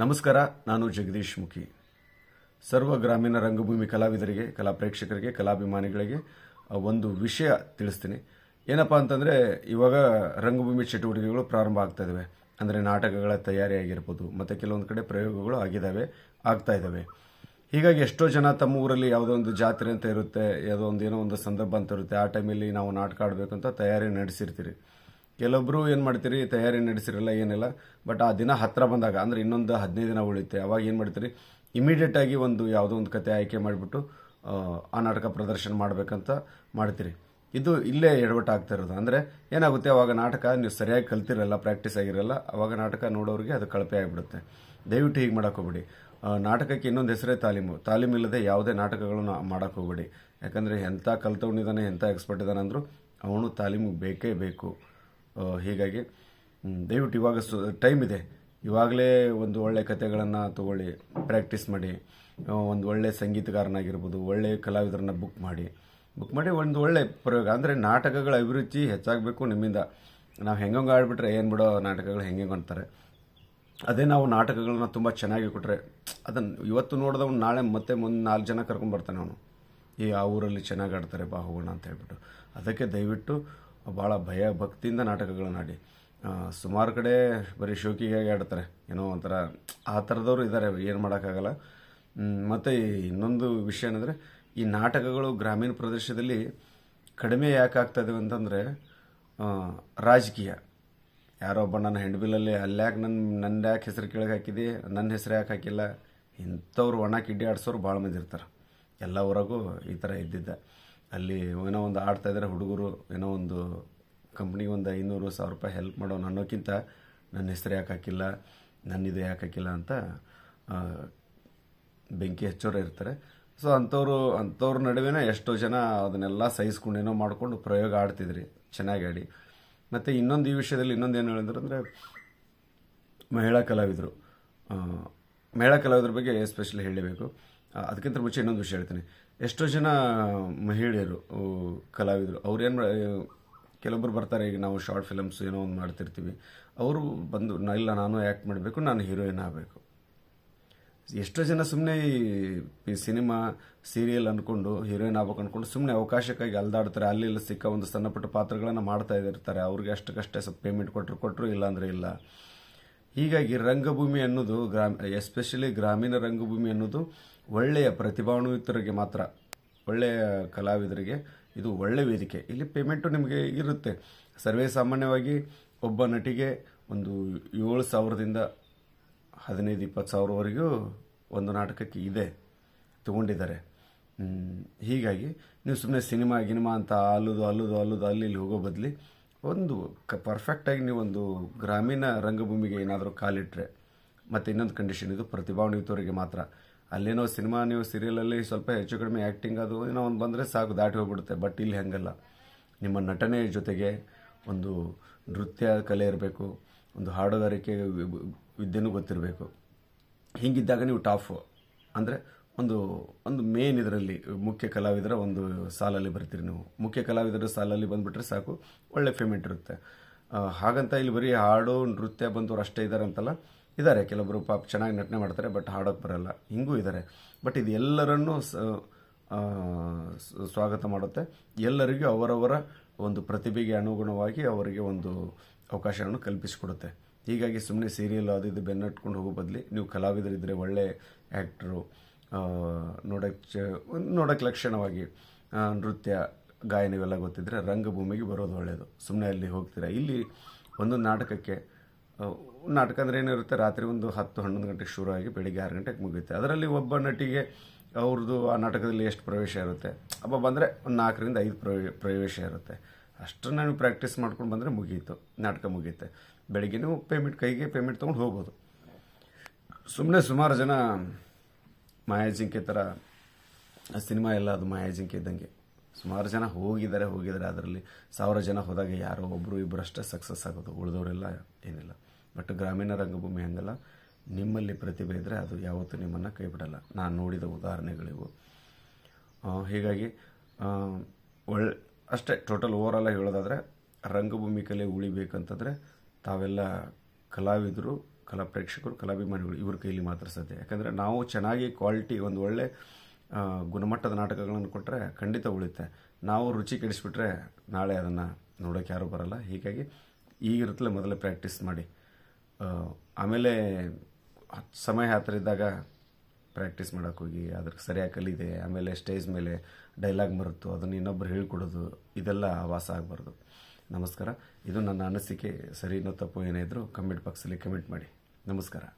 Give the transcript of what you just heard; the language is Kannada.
ನಮಸ್ಕಾರ ನಾನು ಜಗದೀಶ್ ಮುಖಿ ಸರ್ವ ಗ್ರಾಮೀಣ ರಂಗಭೂಮಿ ಕಲಾವಿದರಿಗೆ ಕಲಾ ಪ್ರೇಕ್ಷಕರಿಗೆ ಕಲಾಭಿಮಾನಿಗಳಿಗೆ ಒಂದು ವಿಷಯ ತಿಳಿಸ್ತೀನಿ ಏನಪ್ಪಾ ಅಂತಂದರೆ ಇವಾಗ ರಂಗಭೂಮಿ ಚಟುವಟಿಕೆಗಳು ಪ್ರಾರಂಭ ಆಗ್ತಾ ಇದ್ದಾವೆ ಅಂದರೆ ನಾಟಕಗಳ ತಯಾರಿ ಆಗಿರ್ಬೋದು ಮತ್ತು ಕೆಲವೊಂದು ಕಡೆ ಪ್ರಯೋಗಗಳು ಆಗಿದ್ದಾವೆ ಆಗ್ತಾ ಇದ್ದಾವೆ ಹೀಗಾಗಿ ಎಷ್ಟೋ ಜನ ತಮ್ಮ ಊರಲ್ಲಿ ಯಾವುದೋ ಒಂದು ಜಾತ್ರೆ ಅಂತ ಇರುತ್ತೆ ಯಾವುದೋ ಒಂದು ಏನೋ ಒಂದು ಸಂದರ್ಭ ಅಂತ ಇರುತ್ತೆ ಆ ಟೈಮಲ್ಲಿ ನಾವು ನಾಟಕ ಆಡಬೇಕಂತ ತಯಾರಿ ನಡೆಸಿರ್ತೀರಿ ಕೆಲವೊಬ್ರು ಏನು ಮಾಡ್ತೀರಿ ತಯಾರಿ ನಡೆಸಿರಲ್ಲ ಏನಿಲ್ಲ ಬಟ್ ಆ ದಿನ ಹತ್ತಿರ ಬಂದಾಗ ಅಂದರೆ ಇನ್ನೊಂದು ಹದಿನೈದು ದಿನ ಉಳಿಯುತ್ತೆ ಅವಾಗ ಏನು ಮಾಡ್ತೀರಿ ಆಗಿ ಒಂದು ಯಾವುದೋ ಒಂದು ಕತೆ ಆಯ್ಕೆ ಮಾಡಿಬಿಟ್ಟು ಆ ನಾಟಕ ಪ್ರದರ್ಶನ ಮಾಡ್ಬೇಕಂತ ಮಾಡ್ತೀರಿ ಇದು ಇಲ್ಲೇ ಎಡವಟ್ಟಾಗ್ತಾ ಇರೋದು ಅಂದರೆ ಏನಾಗುತ್ತೆ ಅವಾಗ ನಾಟಕ ನೀವು ಸರಿಯಾಗಿ ಕಲ್ತಿರಲ್ಲ ಪ್ರಾಕ್ಟೀಸ್ ಆಗಿರಲ್ಲ ಅವಾಗ ನಾಟಕ ನೋಡೋರಿಗೆ ಅದು ಕಳಪೆ ಆಗಿಬಿಡುತ್ತೆ ದಯವಿಟ್ಟು ಹೀಗೆ ಮಾಡೋಕ್ಕೋಗ್ಬೇಡಿ ನಾಟಕಕ್ಕೆ ಇನ್ನೊಂದು ಹೆಸರೇ ತಾಲೀಮು ತಾಲೀಮು ಇಲ್ಲದೆ ಯಾವುದೇ ನಾಟಕಗಳನ್ನು ಮಾಡಕ್ ಹೋಗ್ಬೇಡಿ ಯಾಕಂದರೆ ಎಂಥ ಕಲ್ತೊಂಡಿದ್ದಾನೆ ಎಂಥ ಎಕ್ಸ್ಪರ್ಟ್ ಇದ್ದಾನೆ ಅಂದರೂ ಅವನು ತಾಲೀಮಿಗೆ ಬೇಕೇ ಬೇಕು ಹೀಗಾಗಿ ದಯವಿಟ್ಟು ಇವಾಗ ಸು ಟೈಮ್ ಇದೆ ಇವಾಗಲೇ ಒಂದು ಒಳ್ಳೆ ಕತೆಗಳನ್ನು ತಗೊಳ್ಳಿ ಪ್ರಾಕ್ಟೀಸ್ ಮಾಡಿ ಒಂದು ಒಳ್ಳೆ ಸಂಗೀತಗಾರನಾಗಿರ್ಬೋದು ಒಳ್ಳೆ ಕಲಾವಿದರನ್ನ ಬುಕ್ ಮಾಡಿ ಬುಕ್ ಮಾಡಿ ಒಂದು ಒಳ್ಳೆ ಪ್ರಯೋಗ ಅಂದರೆ ನಾಟಕಗಳ ಅಭಿರುಚಿ ಹೆಚ್ಚಾಗಬೇಕು ನಿಮ್ಮಿಂದ ನಾವು ಹೆಂಗಂಗೆ ಆಡ್ಬಿಟ್ರೆ ಏನು ಬಿಡೋ ನಾಟಕಗಳು ಹೆಂಗೆ ಅಂತಾರೆ ಅದೇ ನಾವು ನಾಟಕಗಳನ್ನ ತುಂಬ ಚೆನ್ನಾಗಿ ಕೊಟ್ಟರೆ ಅದನ್ನು ಇವತ್ತು ನೋಡಿದವನು ನಾಳೆ ಮತ್ತೆ ಮುಂದೆ ನಾಲ್ಕು ಜನ ಕರ್ಕೊಂಡ್ಬರ್ತಾನೆ ಅವನು ಈ ಆ ಊರಲ್ಲಿ ಚೆನ್ನಾಗಿ ಆಡ್ತಾರೆ ಹೋಗೋಣ ಅಂತ ಹೇಳ್ಬಿಟ್ಟು ಅದಕ್ಕೆ ದಯವಿಟ್ಟು ಭಾಳ ಭಯ ಭಕ್ತಿಯಿಂದ ನಾಟಕಗಳನ್ನು ಆಡಿ ಸುಮಾರು ಕಡೆ ಬರೀ ಶೋಕಿಗಾಗಿ ಆಡ್ತಾರೆ ಏನೋ ಒಂಥರ ಆ ಥರದವ್ರು ಇದ್ದಾರೆ ಏನು ಮಾಡೋಕ್ಕಾಗಲ್ಲ ಮತ್ತು ಇನ್ನೊಂದು ವಿಷಯ ಏನಂದರೆ ಈ ನಾಟಕಗಳು ಗ್ರಾಮೀಣ ಪ್ರದೇಶದಲ್ಲಿ ಕಡಿಮೆ ಯಾಕೆ ಆಗ್ತಾಯಿದೆ ಅಂತಂದರೆ ರಾಜಕೀಯ ಯಾರೋ ಒಬ್ಬ ನನ್ನ ಹೆಂಡ್ಬಿಲಲ್ಲಿ ಅಲ್ಲ್ಯಾಕೆ ನನ್ನ ನನ್ನ ಯಾಕೆ ಹೆಸರು ಕೆಳಗೆ ಹಾಕಿದೆ ನನ್ನ ಹೆಸರು ಯಾಕೆ ಹಾಕಿಲ್ಲ ಇಂಥವ್ರು ಒಣ ಕಿಡ್ಡಿ ಆಡಿಸೋರು ಭಾಳ ಮಂದಿ ಇರ್ತಾರೆ ಎಲ್ಲ ಊರಾಗೂ ಈ ಥರ ಇದ್ದಿದ್ದ ಅಲ್ಲಿ ಏನೋ ಒಂದು ಆಡ್ತಾ ಇದ್ದಾರೆ ಹುಡುಗರು ಏನೋ ಒಂದು ಕಂಪ್ನಿಗೆ ಒಂದು ಐನೂರು ಸಾವಿರ ರೂಪಾಯಿ ಹೆಲ್ಪ್ ಮಾಡೋಣ ಅನ್ನೋಕ್ಕಿಂತ ನನ್ನ ಹೆಸರು ಯಾಕೆ ಹಾಕಿಲ್ಲ ನನ್ನಿದು ಯಾಕೆ ಹಾಕಿಲ್ಲ ಅಂತ ಬೆಂಕಿ ಹೆಚ್ಚೋರೇ ಇರ್ತಾರೆ ಸೊ ಅಂಥವ್ರು ಅಂಥವ್ರ ನಡುವೆನೆ ಎಷ್ಟೋ ಜನ ಅದನ್ನೆಲ್ಲ ಸಹಿಸ್ಕೊಂಡು ಏನೋ ಮಾಡಿಕೊಂಡು ಪ್ರಯೋಗ ಆಡ್ತಿದ್ರಿ ಚೆನ್ನಾಗಿ ಆಡಿ ಮತ್ತು ಇನ್ನೊಂದು ಈ ವಿಷಯದಲ್ಲಿ ಇನ್ನೊಂದು ಏನು ಹೇಳಿದ್ರು ಅಂದರೆ ಮಹಿಳಾ ಕಲಾವಿದರು ಮಹಿಳಾ ಕಲಾವಿದ್ರ ಬಗ್ಗೆ ಎಸ್ಪೆಷಲಿ ಹೇಳಬೇಕು ಅದಕ್ಕಿಂತ ಮುಂಚೆ ಇನ್ನೊಂದು ವಿಷಯ ಹೇಳ್ತೀನಿ ಎಷ್ಟೋ ಜನ ಮಹಿಳೆಯರು ಕಲಾವಿದರು ಅವ್ರು ಏನು ಕೆಲವೊಬ್ಬರು ಬರ್ತಾರೆ ಈಗ ನಾವು ಶಾರ್ಟ್ ಫಿಲಮ್ಸ್ ಏನೋ ಒಂದು ಮಾಡ್ತಿರ್ತೀವಿ ಅವರು ಬಂದು ಇಲ್ಲ ನಾನು ಆ್ಯಕ್ಟ್ ಮಾಡಬೇಕು ನಾನು ಹೀರೋಯಿನ್ ಆಗಬೇಕು ಎಷ್ಟೋ ಜನ ಸುಮ್ಮನೆ ಈ ಸಿನಿಮಾ ಸೀರಿಯಲ್ ಅಂದ್ಕೊಂಡು ಹೀರೋಯಿನ್ ಆಗ್ಬೇಕು ಅಂದ್ಕೊಂಡು ಸುಮ್ಮನೆ ಅವಕಾಶಕ್ಕಾಗಿ ಅಲ್ದಾಡ್ತಾರೆ ಅಲ್ಲಿ ಇಲ್ಲಿ ಸಿಕ್ಕ ಒಂದು ಸಣ್ಣಪುಟ್ಟ ಪಾತ್ರಗಳನ್ನು ಮಾಡ್ತಾ ಇರ್ತಾರೆ ಅವ್ರಿಗೆ ಅಷ್ಟಕ್ಕಷ್ಟೇ ಸ್ವಲ್ಪ ಪೇಮೆಂಟ್ ಕೊಟ್ಟರು ಕೊಟ್ಟರು ಇಲ್ಲ ಇಲ್ಲ ಹೀಗಾಗಿ ರಂಗಭೂಮಿ ಅನ್ನೋದು ಗ್ರಾಮ ಎಸ್ಪೆಷಲಿ ಗ್ರಾಮೀಣ ರಂಗಭೂಮಿ ಅನ್ನೋದು ಒಳ್ಳೆಯ ಪ್ರತಿಭಾನ್ವಿತರಿಗೆ ಮಾತ್ರ ಒಳ್ಳೆಯ ಕಲಾವಿದರಿಗೆ ಇದು ಒಳ್ಳೆಯ ವೇದಿಕೆ ಇಲ್ಲಿ ಪೇಮೆಂಟು ನಿಮಗೆ ಇರುತ್ತೆ ಸರ್ವೇ ಸಾಮಾನ್ಯವಾಗಿ ಒಬ್ಬ ನಟಿಗೆ ಒಂದು ಏಳು ಸಾವಿರದಿಂದ ಹದಿನೈದು ಇಪ್ಪತ್ತು ಸಾವಿರವರೆಗೂ ಒಂದು ನಾಟಕಕ್ಕೆ ಇದೆ ತಗೊಂಡಿದ್ದಾರೆ ಹೀಗಾಗಿ ನೀವು ಸುಮ್ಮನೆ ಸಿನಿಮಾ ಗಿನಿಮಾ ಅಂತ ಅಲ್ಲದು ಅಲ್ಲದು ಅಲ್ಲದು ಅಲ್ಲಿ ಇಲ್ಲಿ ಹೋಗೋ ಬದಲಿ ಒಂದು ಕ ಪರ್ಫೆಕ್ಟಾಗಿ ನೀವೊಂದು ಗ್ರಾಮೀಣ ರಂಗಭೂಮಿಗೆ ಏನಾದರೂ ಕಾಲಿಟ್ಟರೆ ಮತ್ತು ಇನ್ನೊಂದು ಕಂಡೀಷನ್ ಇದು ಪ್ರತಿಭಾವಿತವರಿಗೆ ಮಾತ್ರ ಅಲ್ಲೇನೋ ಸಿನಿಮಾ ನೀವು ಸೀರಿಯಲಲ್ಲಿ ಸ್ವಲ್ಪ ಹೆಚ್ಚು ಕಡಿಮೆ ಆ್ಯಕ್ಟಿಂಗ್ ಅದು ಏನೋ ಒಂದು ಬಂದರೆ ಸಾಕು ದಾಟಿ ಹೋಗ್ಬಿಡುತ್ತೆ ಬಟ್ ಇಲ್ಲಿ ಹೆಂಗಲ್ಲ ನಿಮ್ಮ ನಟನೆ ಜೊತೆಗೆ ಒಂದು ನೃತ್ಯ ಕಲೆ ಇರಬೇಕು ಒಂದು ಹಾಡುಗಾರಿಕೆ ವಿದ್ಯೆನೂ ಗೊತ್ತಿರಬೇಕು ಹೀಗಿದ್ದಾಗ ನೀವು ಟಾಫು ಅಂದರೆ ಒಂದು ಒಂದು ಮೇನ್ ಇದರಲ್ಲಿ ಮುಖ್ಯ ಕಲಾವಿದರ ಒಂದು ಸಾಲಲ್ಲಿ ಬರ್ತೀರಿ ನೀವು ಮುಖ್ಯ ಕಲಾವಿದರ ಸಾಲಲ್ಲಿ ಬಂದುಬಿಟ್ರೆ ಸಾಕು ಒಳ್ಳೆ ಪೇಮೆಂಟ್ ಇರುತ್ತೆ ಹಾಗಂತ ಇಲ್ಲಿ ಬರೀ ಹಾಡು ನೃತ್ಯ ಬಂದವರು ಅಷ್ಟೇ ಇದ್ದಾರೆ ಅಂತಲ್ಲ ಇದ್ದಾರೆ ಕೆಲವರು ಪಾಪ ಚೆನ್ನಾಗಿ ನಟನೆ ಮಾಡ್ತಾರೆ ಬಟ್ ಹಾಡೋಕ್ಕೆ ಬರಲ್ಲ ಹಿಂಗೂ ಇದ್ದಾರೆ ಬಟ್ ಇದು ಎಲ್ಲರನ್ನೂ ಸ್ವಾಗತ ಮಾಡುತ್ತೆ ಎಲ್ಲರಿಗೂ ಅವರವರ ಒಂದು ಪ್ರತಿಭೆಗೆ ಅನುಗುಣವಾಗಿ ಅವರಿಗೆ ಒಂದು ಅವಕಾಶವನ್ನು ಕಲ್ಪಿಸಿಕೊಡುತ್ತೆ ಹೀಗಾಗಿ ಸುಮ್ಮನೆ ಸೀರಿಯಲ್ ಅದು ಇದು ಬೆನ್ನಟ್ಕೊಂಡು ಹೋಗೋ ಬದಲಿ ನೀವು ಕಲಾವಿದರಿದ್ದರೆ ಒಳ್ಳೆ ಆ್ಯಕ್ಟ್ರು ನೋಡೋಕ್ಕೆ ನೋಡೋಕ್ಕೆ ಲಕ್ಷಣವಾಗಿ ನೃತ್ಯ ಗಾಯನ ಇವೆಲ್ಲ ಗೊತ್ತಿದ್ದರೆ ರಂಗಭೂಮಿಗೆ ಬರೋದು ಒಳ್ಳೆಯದು ಸುಮ್ಮನೆ ಅಲ್ಲಿ ಹೋಗ್ತೀರಾ ಇಲ್ಲಿ ಒಂದೊಂದು ನಾಟಕಕ್ಕೆ ನಾಟಕ ಅಂದರೆ ಏನಿರುತ್ತೆ ರಾತ್ರಿ ಒಂದು ಹತ್ತು ಹನ್ನೊಂದು ಗಂಟೆಗೆ ಶುರು ಆಗಿ ಬೆಳಿಗ್ಗೆ ಆರು ಗಂಟೆಗೆ ಮುಗಿಯುತ್ತೆ ಅದರಲ್ಲಿ ಒಬ್ಬ ನಟಿಗೆ ಅವ್ರದ್ದು ಆ ನಾಟಕದಲ್ಲಿ ಎಷ್ಟು ಪ್ರವೇಶ ಇರುತ್ತೆ ಅಪ್ಪ ಬಂದರೆ ಒಂದು ನಾಲ್ಕರಿಂದ ಐದು ಪ್ರವೇಶ ಇರುತ್ತೆ ಅಷ್ಟು ನಾನು ಪ್ರಾಕ್ಟೀಸ್ ಮಾಡ್ಕೊಂಡು ಬಂದರೆ ಮುಗಿಯಿತು ನಾಟಕ ಮುಗಿಯುತ್ತೆ ಬೆಳಿಗ್ಗೆನೂ ಪೇಮೆಂಟ್ ಕೈಗೆ ಪೇಮೆಂಟ್ ತೊಗೊಂಡು ಹೋಗ್ಬೋದು ಸುಮ್ಮನೆ ಸುಮಾರು ಜನ ಮಾಯಾಜಿಂಕೆ ಥರ ಸಿನಿಮಾ ಎಲ್ಲ ಅದು ಮಾಯಾಜಿಂಕೆ ಇದ್ದಂಗೆ ಸುಮಾರು ಜನ ಹೋಗಿದ್ದಾರೆ ಹೋಗಿದ್ದಾರೆ ಅದರಲ್ಲಿ ಸಾವಿರ ಜನ ಹೋದಾಗ ಯಾರೋ ಒಬ್ಬರು ಇಬ್ಬರಷ್ಟೇ ಸಕ್ಸಸ್ ಆಗೋದು ಉಳಿದವರೆಲ್ಲ ಏನಿಲ್ಲ ಬಟ್ ಗ್ರಾಮೀಣ ರಂಗಭೂಮಿ ಹಂಗಲ್ಲ ನಿಮ್ಮಲ್ಲಿ ಪ್ರತಿಭೆ ಇದ್ದರೆ ಅದು ಯಾವತ್ತೂ ನಿಮ್ಮನ್ನು ಕೈ ಬಿಡಲ್ಲ ನಾನು ನೋಡಿದ ಉದಾಹರಣೆಗಳಿವು ಹೀಗಾಗಿ ಒಳ್ಳೆ ಅಷ್ಟೇ ಟೋಟಲ್ ಓವರ್ ಹೇಳೋದಾದ್ರೆ ಹೇಳೋದಾದರೆ ರಂಗಭೂಮಿ ಕಲೆ ಉಳಿಬೇಕಂತಂದರೆ ತಾವೆಲ್ಲ ಕಲಾವಿದರು ಕಲಾ ಪ್ರೇಕ್ಷಕರು ಕಲಾಭಿಮಾನಿಗಳು ಇವ್ರ ಕೈಲಿ ಮಾತ್ರ ಸಾಧ್ಯ ಯಾಕಂದರೆ ನಾವು ಚೆನ್ನಾಗಿ ಕ್ವಾಲಿಟಿ ಒಂದು ಒಳ್ಳೆ ಗುಣಮಟ್ಟದ ನಾಟಕಗಳನ್ನು ಕೊಟ್ಟರೆ ಖಂಡಿತ ಉಳಿತೆ ನಾವು ರುಚಿ ಕೆಡಿಸ್ಬಿಟ್ರೆ ನಾಳೆ ಅದನ್ನು ನೋಡೋಕೆ ಯಾರೂ ಬರಲ್ಲ ಹೀಗಾಗಿ ಈಗಿರುತ್ತಲೇ ಮೊದಲೇ ಪ್ರಾಕ್ಟೀಸ್ ಮಾಡಿ ಆಮೇಲೆ ಸಮಯ ಹತ್ತಿರಿದ್ದಾಗ ಇದ್ದಾಗ ಪ್ರಾಕ್ಟೀಸ್ ಮಾಡೋಕ್ಕೆ ಹೋಗಿ ಅದಕ್ಕೆ ಸರಿಯಾಗಿ ಕಲಿದೆ ಆಮೇಲೆ ಸ್ಟೇಜ್ ಮೇಲೆ ಡೈಲಾಗ್ ಬರುತ್ತೋ ಅದನ್ನು ಇನ್ನೊಬ್ಬರು ಹೇಳಿಕೊಡೋದು ಇದೆಲ್ಲ ವಾಸ ಆಗಬಾರ್ದು ನಮಸ್ಕಾರ ಇದು ನನ್ನ ಅನಿಸಿಕೆ ಸರಿನೋ ತಪ್ಪು ಏನೇ ಇದ್ದರೂ ಕಮೆಂಟ್ ಬಾಕ್ಸಲ್ಲಿ ಕಮೆಂಟ್ ಮಾಡಿ നമസ്കാരം